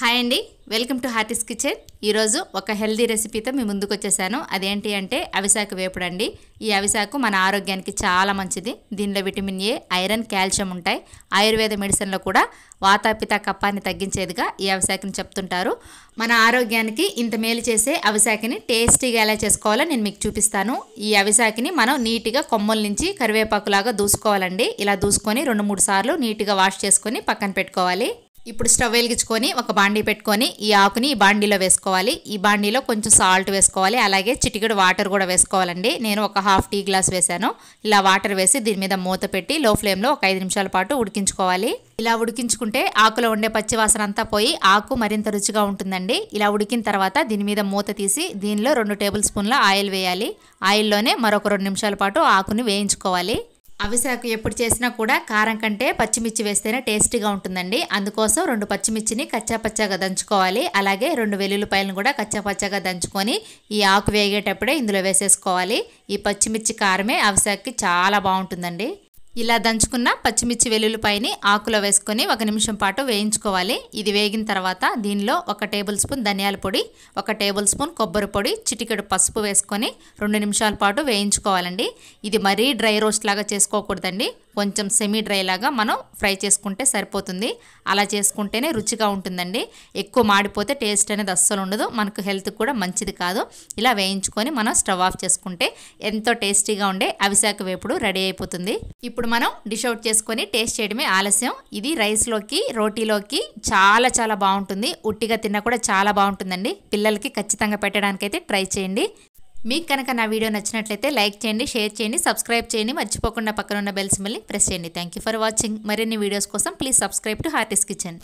hi అండి welcome to హార్టీస్ kitchen ఈరోజు ఒక హెల్దీ రెసిపీతో మీ ముందుకు వచ్చేసాను అదేంటి అంటే అవిశాఖ వేపుడు అండి ఈ అవిశాకు మన ఆరోగ్యానికి చాలా మంచిది దీనిలో విటమిన్ ఏ ఐరన్ కాల్షియం ఉంటాయి ఆయుర్వేద మెడిసిన్లో కూడా వాతాపిత కప్పాన్ని తగ్గించేదిగా ఈ అవిశాఖని చెప్తుంటారు మన ఆరోగ్యానికి ఇంత మేలు చేసే అవిశాఖని టేస్టీగా ఎలా చేసుకోవాలో నేను మీకు చూపిస్తాను ఈ అవిశాఖని మనం నీట్గా కొమ్మల నుంచి కరివేపాకులాగా దూసుకోవాలండి ఇలా దూసుకొని రెండు మూడు సార్లు నీట్గా వాష్ చేసుకొని పక్కన పెట్టుకోవాలి ఇప్పుడు స్టవ్ వెలిగించుకొని ఒక బాండీ పెట్టుకొని ఈ ఆకుని ఈ బాండీలో వేసుకోవాలి ఈ బాండీలో కొంచెం సాల్ట్ వేసుకోవాలి అలాగే చిటికెడు వాటర్ కూడా వేసుకోవాలండి నేను ఒక హాఫ్ టీ గ్లాస్ వేశాను ఇలా వాటర్ వేసి దీని మీద మూత పెట్టి లో ఫ్లేమ్లో ఒక ఐదు నిమిషాల పాటు ఉడికించుకోవాలి ఇలా ఉడికించుకుంటే ఆకులో ఉండే పచ్చివాసన అంతా పోయి ఆకు మరింత రుచిగా ఉంటుందండి ఇలా ఉడికిన తర్వాత దీని మీద మూత తీసి దీనిలో రెండు టేబుల్ స్పూన్ల ఆయిల్ వేయాలి ఆయిల్లోనే మరొక రెండు నిమిషాల పాటు ఆకుని వేయించుకోవాలి అవిసాకు ఎప్పుడు చేసినా కూడా కారం కంటే పచ్చిమిర్చి వేస్తేనే టేస్టీగా ఉంటుందండి అందుకోసం రెండు పచ్చిమిర్చిని కచ్చాపచ్చాగా దంచుకోవాలి అలాగే రెండు వెల్లుల్లిపాయలను కూడా కచ్చాపచ్చాగా దంచుకొని ఈ ఆకు వేగేటప్పుడే ఇందులో వేసేసుకోవాలి ఈ పచ్చిమిర్చి కారమే అవిసాకి చాలా బాగుంటుందండి ఇలా దంచుకున్న పచ్చిమిర్చి వెల్లుల్లిపాయని ఆకులో వేసుకొని ఒక నిమిషం పాటు వేయించుకోవాలి ఇది వేగిన తర్వాత దీనిలో ఒక టేబుల్ స్పూన్ ధనియాల పొడి ఒక టేబుల్ స్పూన్ కొబ్బరి పొడి చిటికెడు పసుపు వేసుకొని రెండు నిమిషాల పాటు వేయించుకోవాలండి ఇది మరీ డ్రై రోస్ట్ లాగా చేసుకోకూడదండి కొంచెం సెమీ డ్రై లాగా మనం ఫ్రై చేసుకుంటే సరిపోతుంది అలా చేసుకుంటేనే రుచిగా ఉంటుందండి ఎక్కువ మాడిపోతే టేస్ట్ అనేది అస్సలు ఉండదు మనకు హెల్త్ కూడా మంచిది కాదు ఇలా వేయించుకొని మనం స్టవ్ ఆఫ్ చేసుకుంటే ఎంతో టేస్టీగా ఉండే అవిశాఖ వేపుడు రెడీ అయిపోతుంది ఇప్పుడు మనం డిష్ అవుట్ చేసుకొని టేస్ట్ చేయడమే ఆలస్యం ఇది రైస్లోకి రోటీలోకి చాలా చాలా బాగుంటుంది ఉట్టిగా తిన్నా కూడా చాలా బాగుంటుందండి పిల్లలకి ఖచ్చితంగా పెట్టడానికైతే ట్రై చేయండి మీకు కనుక నా వీడియో నచ్చినట్లయితే లైక్ చేయండి షేర్ చేయండి సబ్స్క్రైబ్ చేయండి మర్చిపోకుండా పక్కన ఉన్న బెల్ సిమ్మల్ని ప్రెస్ చేయండి థ్యాంక్ ఫర్ వాచింగ్ మరిన్ని వీడియోస్ కోసం please subscribe to Harti's kitchen